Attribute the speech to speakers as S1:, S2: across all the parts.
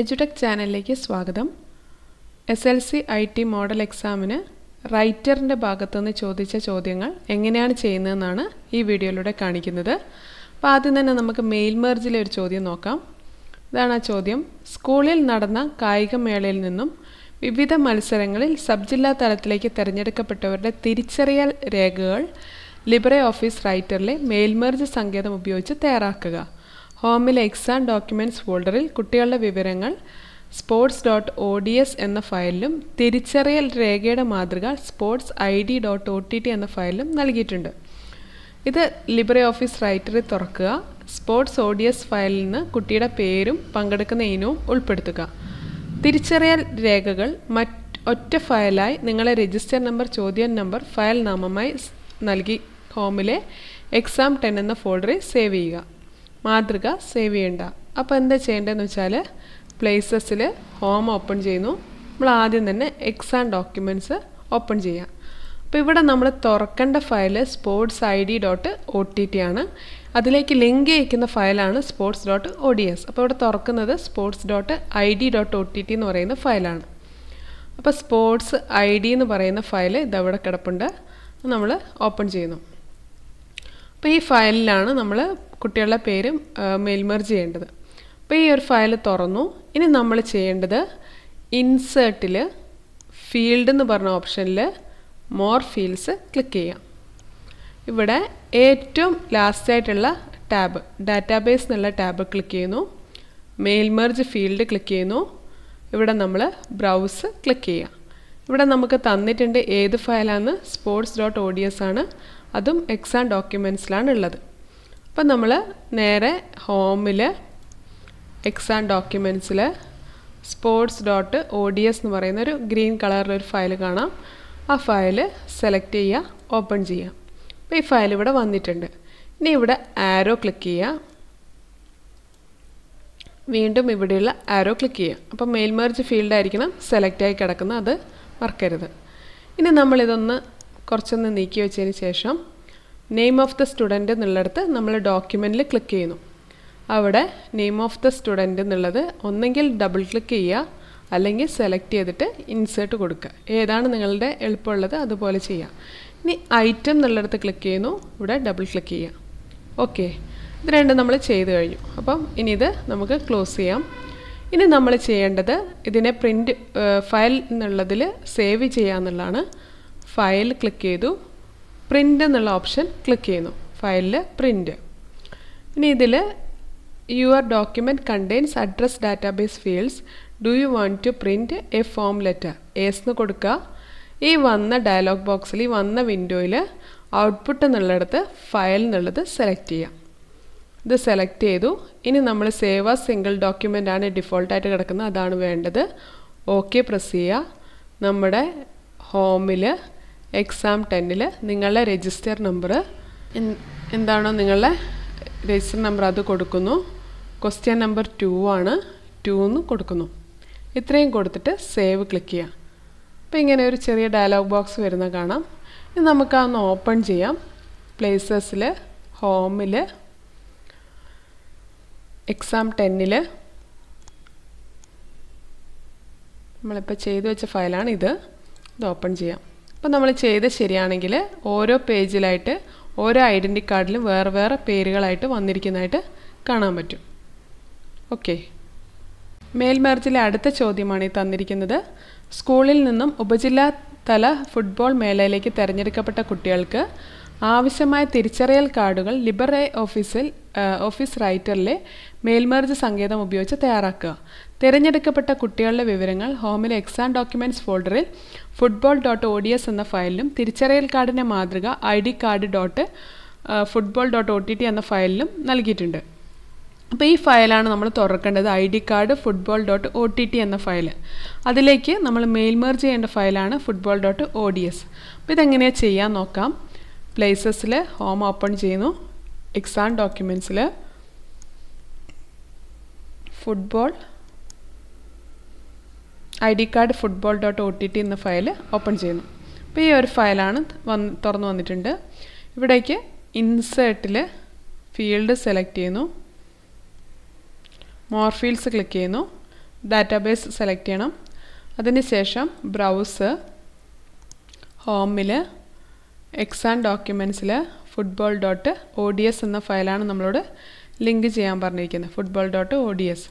S1: എജുടെക് ചാനലിലേക്ക് സ്വാഗതം S L C I T model എക്സാമിന് റൈറ്ററിൻ്റെ ഭാഗത്തുനിന്ന് ചോദിച്ച ചോദ്യങ്ങൾ എങ്ങനെയാണ് ചെയ്യുന്നതെന്നാണ് ഈ വീഡിയോയിലൂടെ കാണിക്കുന്നത് അപ്പോൾ ആദ്യം തന്നെ നമുക്ക് മെയിൽ മെർജിലെ ഒരു ചോദ്യം നോക്കാം ഇതാണ് ആ ചോദ്യം സ്കൂളിൽ നടന്ന കായികമേളയിൽ നിന്നും വിവിധ മത്സരങ്ങളിൽ സബ് ജില്ലാ തലത്തിലേക്ക് തിരഞ്ഞെടുക്കപ്പെട്ടവരുടെ തിരിച്ചറിയൽ രേഖകൾ ലിബ്രെ ഓഫീസ് റൈറ്ററിലെ മെയിൽ സങ്കേതം ഉപയോഗിച്ച് തയ്യാറാക്കുക ഹോമിലെ എക്സാം ഡോക്യുമെൻറ്റ്സ് ഫോൾഡറിൽ കുട്ടികളുടെ വിവരങ്ങൾ sports dot O D S എന്ന ഫയലിലും തിരിച്ചറിയൽ രേഖയുടെ മാതൃക sports I D dot O T T എന്ന ഫയലിലും നൽകിയിട്ടുണ്ട് ഇത് ലിബ്രെ ഓഫീസ് റൈറ്ററിൽ തുറക്കുക സ്പോർട്സ് ഒ ഡി എസ് ഫയലിൽ നിന്ന് കുട്ടിയുടെ പേരും പങ്കെടുക്കുന്ന ഇനവും ഉൾപ്പെടുത്തുക തിരിച്ചറിയൽ രേഖകൾ മറ്റ് ഒറ്റ ഫയലായി നിങ്ങളെ രജിസ്റ്റർ നമ്പർ ചോദ്യം നമ്പർ ഫയൽ നാമമായി നൽകി ഹോമിലെ എക്സാം ടെൻ എന്ന ഫോൾഡറിൽ സേവ് ചെയ്യുക മാതൃക സേവ് ചെയ്യണ്ട അപ്പോൾ എന്താ ചെയ്യേണ്ടതെന്ന് വെച്ചാൽ പ്ലേസസിൽ ഹോം ഓപ്പൺ ചെയ്യുന്നു നമ്മൾ ആദ്യം തന്നെ എക്സാം ഡോക്യുമെൻറ്റ്സ് ഓപ്പൺ ചെയ്യാം അപ്പോൾ ഇവിടെ നമ്മൾ തുറക്കേണ്ട file sports I D dot O T T ആണ് അതിലേക്ക് ലിങ്ക് ചെയ്യിക്കുന്ന ഫയലാണ് sports dot O D S അപ്പോൾ ഇവിടെ തുറക്കുന്നത് sports dot I D dot O T T എന്ന് പറയുന്ന ഫയലാണ് അപ്പോൾ സ്പോർട്സ് ഐ ഡി എന്ന് പറയുന്ന ഫയൽ ഇതവിടെ കിടപ്പുണ്ട് നമ്മൾ ഓപ്പൺ ചെയ്യുന്നു അപ്പോൾ ഈ ഫയലിലാണ് നമ്മൾ കുട്ടികളുടെ പേര് മെയിൽമർജ് ചെയ്യേണ്ടത് അപ്പോൾ ഈ ഒരു ഫയൽ തുറന്നു ഇനി നമ്മൾ ചെയ്യേണ്ടത് ഇൻസേർട്ടിൽ ഫീൽഡ് എന്ന് പറഞ്ഞ ഓപ്ഷനിൽ മോർ ഫീൽഡ്സ് ക്ലിക്ക് ചെയ്യാം ഇവിടെ ഏറ്റവും ലാസ്റ്റായിട്ടുള്ള ടാബ് ഡാറ്റാബേസ് എന്നുള്ള ടാബ് ക്ലിക്ക് ചെയ്യുന്നു മെയിൽ ഫീൽഡ് ക്ലിക്ക് ചെയ്യുന്നു ഇവിടെ നമ്മൾ ബ്രൗസ് ക്ലിക്ക് ചെയ്യാം ഇവിടെ നമുക്ക് തന്നിട്ടുണ്ട് ഏത് ഫയലാണ് sports dot O D S ആണ് അതും എക്സാം ഡോക്യുമെൻസിലാണ് ഉള്ളത് അപ്പം നമ്മൾ നേരെ ഹോമിൽ എക്സാം ഡോക്യുമെൻസിൽ sports dot O D S എന്ന് പറയുന്ന ഒരു ഗ്രീൻ കളറിലൊരു ഫയൽ കാണാം ആ ഫയൽ സെലക്ട് ചെയ്യുക ഓപ്പൺ ചെയ്യുക അപ്പോൾ ഈ ഫയൽ ഇവിടെ വന്നിട്ടുണ്ട് ഇനി ഇവിടെ ആരോ ക്ലിക്ക് ചെയ്യുക വീണ്ടും ഇവിടെയുള്ള ആരോ ക്ലിക്ക് ചെയ്യുക അപ്പോൾ മെയിൽ മെർജ് ഫീൽഡായിരിക്കണം സെലക്റ്റായി കിടക്കുന്ന അത് മറക്കരുത് ഇനി നമ്മളിതൊന്ന് കുറച്ചൊന്ന് നീക്കി വെച്ചതിന് ശേഷം നെയിം ഓഫ് ദ സ്റ്റുഡൻറ്റ് എന്നുള്ളിടത്ത് നമ്മൾ ഡോക്യുമെൻറ്റിൽ ക്ലിക്ക് ചെയ്യുന്നു അവിടെ നെയിം ഓഫ് ദ സ്റ്റുഡൻറ്റ് എന്നുള്ളത് ഒന്നെങ്കിൽ ഡബിൾ ക്ലിക്ക് ചെയ്യുക അല്ലെങ്കിൽ സെലക്ട് ചെയ്തിട്ട് ഇൻസേർട്ട് കൊടുക്കുക ഏതാണ് നിങ്ങളുടെ എളുപ്പമുള്ളത് അതുപോലെ ചെയ്യാം ഇനി ഐറ്റം എന്നുള്ളിടത്ത് ക്ലിക്ക് ചെയ്യുന്നു ഇവിടെ ഡബിൾ ക്ലിക്ക് ചെയ്യുക ഓക്കെ ഇത് രണ്ടും നമ്മൾ ചെയ്ത് കഴിഞ്ഞു അപ്പം ഇനി ഇത് നമുക്ക് ക്ലോസ് ചെയ്യാം ഇനി നമ്മൾ ചെയ്യേണ്ടത് ഇതിനെ പ്രിൻറ്റ് ഫയൽ എന്നുള്ളതിൽ സേവ് ചെയ്യുക എന്നുള്ളതാണ് ഫയൽ ക്ലിക്ക് ചെയ്തു പ്രിൻ്റ് എന്നുള്ള ഓപ്ഷൻ ക്ലിക്ക് ചെയ്യുന്നു ഫയലിൽ പ്രിൻ്റ് ഇനി ഇതിൽ your document contains address database fields do you want to print a form letter yes എന്ന് കൊടുക്കുക ഈ വന്ന ഡയലോഗ് ബോക്സിൽ ഈ വന്ന വിൻഡോയിൽ ഔട്ട്പുട്ട് എന്നുള്ളിടത്ത് ഫയൽ എന്നുള്ളത് സെലക്ട് ചെയ്യാം ഇത് സെലക്ട് ചെയ്തു ഇനി നമ്മൾ സേവ് ആ സിംഗിൾ ഡോക്യുമെൻ്റ് ആണ് ഡിഫോൾട്ടായിട്ട് കിടക്കുന്നത് അതാണ് വേണ്ടത് ഓക്കെ പ്രസ് ചെയ്യുക നമ്മുടെ ഹോമിൽ എക്സാം ടെന്നിൽ നിങ്ങളുടെ രജിസ്റ്റർ നമ്പർ എന്താണോ നിങ്ങളുടെ രജിസ്റ്റർ നമ്പർ അത് കൊടുക്കുന്നു ക്വസ്റ്റ്യൻ നമ്പർ ടു ആണ് ടു എന്ന് കൊടുക്കുന്നു ഇത്രയും കൊടുത്തിട്ട് സേവ് ക്ലിക്ക് ചെയ്യുക അപ്പോൾ ഇങ്ങനെ ഒരു ചെറിയ ഡയലോഗ് ബോക്സ് വരുന്ന കാണാം ഇത് നമുക്ക് അതൊന്ന് ഓപ്പൺ ചെയ്യാം പ്ലേസസിൽ ഹോമിൽ എക്സാം ടെന്നിൽ നമ്മളിപ്പോൾ ചെയ്തു വെച്ച ഫയലാണ് ഇത് ഇത് ഓപ്പൺ ചെയ്യാം അപ്പോൾ നമ്മൾ ചെയ്ത് ശരിയാണെങ്കിൽ ഓരോ പേജിലായിട്ട് ഓരോ ഐഡൻറ്റി കാർഡിലും വേറെ വേറെ പേരുകളായിട്ട് വന്നിരിക്കുന്നതായിട്ട് കാണാൻ പറ്റും ഓക്കെ മേൽമേർജിലെ അടുത്ത ചോദ്യമാണ് ഈ തന്നിരിക്കുന്നത് സ്കൂളിൽ നിന്നും ഉപജില്ലാ തല ഫുട്ബോൾ മേളയിലേക്ക് തിരഞ്ഞെടുക്കപ്പെട്ട കുട്ടികൾക്ക് ആവശ്യമായ തിരിച്ചറിയൽ കാർഡുകൾ ലിബറെ ഓഫീസിൽ ഓഫീസ് റൈറ്ററിലെ മേൽമർജ് സങ്കേതം ഉപയോഗിച്ച് തയ്യാറാക്കുക തിരഞ്ഞെടുക്കപ്പെട്ട കുട്ടികളുടെ വിവരങ്ങൾ ഹോമിലെ എക്സാം ഡോക്യുമെൻറ്റ്സ് ഫോൾഡറിൽ football dot O D S എന്ന ഫയലിലും തിരിച്ചറിയൽ കാർഡിൻ്റെ മാതൃക I D card dot football dot O T T എന്ന ഫയലിലും നൽകിയിട്ടുണ്ട് അപ്പോൾ ഈ ഫയലാണ് നമ്മൾ തുറക്കേണ്ടത് I D card football dot O T T എന്ന ഫയൽ അതിലേക്ക് നമ്മൾ മെയിൽ ചെയ്യേണ്ട ഫയലാണ് football dot O D S അപ്പോൾ ഇതെങ്ങനെയാണ് ചെയ്യാൻ നോക്കാം പ്ലേസസിൽ ഹോം ഓപ്പൺ ചെയ്യുന്നു എക്സാം ഡോക്യുമെൻസിൽ football I D card football dot O T T എന്ന ഫയൽ ഓപ്പൺ ചെയ്യുന്നു അപ്പോൾ ഈ ഒരു ഫയലാണ് വന്ന് തുറന്നു വന്നിട്ടുണ്ട് ഇവിടേക്ക് ഇൻസേർട്ടിൽ ഫീൽഡ് സെലക്ട് ചെയ്യുന്നു മോർ ഫീൽഡ്സ് ക്ലിക്ക് ചെയ്യുന്നു ഡാറ്റാബേസ് സെലക്ട് ചെയ്യണം ശേഷം ബ്രൗസ് ഹോമിൽ എക്സാം ഡോക്യുമെൻസിൽ football dot O D S എന്ന ഫയലാണ് നമ്മളോട് ലിങ്ക് ചെയ്യാൻ പറഞ്ഞിരിക്കുന്നത് football dot O D S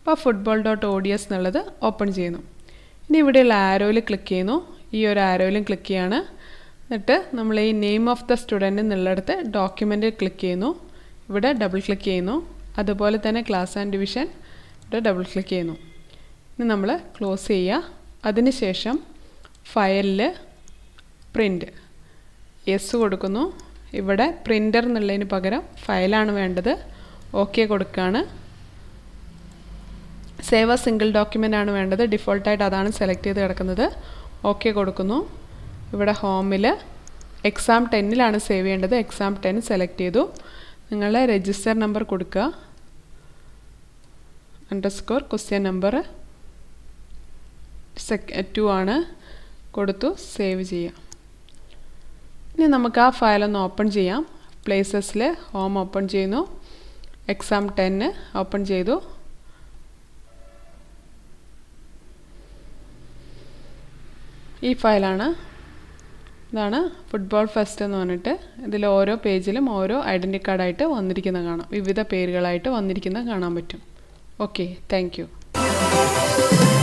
S1: അപ്പോൾ football dot O D S എന്നുള്ളത് ഓപ്പൺ ചെയ്യുന്നു ഇനി ഇവിടെയുള്ള ആരോയിൽ ക്ലിക്ക് ചെയ്യുന്നു ഈ ഒരു ആരോയിലും ക്ലിക്ക് ചെയ്യാണ് എന്നിട്ട് നമ്മൾ ഈ നെയിം ഓഫ് ദ സ്റ്റുഡൻറ്റ് എന്നുള്ളിടത്ത് ഡോക്യുമെൻറ്റ് ക്ലിക്ക് ചെയ്യുന്നു ഇവിടെ ഡബിൾ ക്ലിക്ക് ചെയ്യുന്നു അതുപോലെ തന്നെ ക്ലാസ് ആൻഡ് ഡിവിഷൻ ഇവിടെ ഡബിൾ ക്ലിക്ക് ചെയ്യുന്നു ഇനി നമ്മൾ ക്ലോസ് ചെയ്യുക അതിനുശേഷം ഫയലിൽ പ്രിൻറ്റ് യെസ് കൊടുക്കുന്നു ഇവിടെ പ്രിൻ്റർ എന്നുള്ളതിന് പകരം ഫയലാണ് വേണ്ടത് ഓക്കെ കൊടുക്കുകയാണ് സേവ് സിംഗിൾ ഡോക്യുമെൻ്റ് ആണ് വേണ്ടത് ഡിഫോൾട്ടായിട്ട് അതാണ് സെലക്ട് ചെയ്ത് കിടക്കുന്നത് ഓക്കെ കൊടുക്കുന്നു ഇവിടെ ഹോമിൽ എക്സാം ടെന്നിലാണ് സേവ് ചെയ്യേണ്ടത് എക്സാം ടെൻ സെലക്ട് ചെയ്തു നിങ്ങളുടെ രജിസ്റ്റർ നമ്പർ കൊടുക്കുക അണ്ടർസ്കോർ ക്വസ്റ്റ്യൻ നമ്പർ സെക് ടു ആണ് കൊടുത്തു സേവ് ചെയ്യുക ഇനി നമുക്ക് ആ ഫയൽ ഒന്ന് ഓപ്പൺ ചെയ്യാം പ്ലേസസിൽ ഹോം ഓപ്പൺ ചെയ്യുന്നു എക്സാം ടെന് ഓപ്പൺ ചെയ്തു ഈ ഫയലാണ് ഇതാണ് ഫുട്ബോൾ ഫസ്റ്റ് എന്ന് പറഞ്ഞിട്ട് ഇതിൽ ഓരോ പേജിലും ഓരോ ഐഡൻറ്റി കാർഡായിട്ട് വന്നിരിക്കുന്നത് കാണാം വിവിധ പേരുകളായിട്ട് വന്നിരിക്കുന്നത് കാണാൻ പറ്റും ഓക്കെ താങ്ക്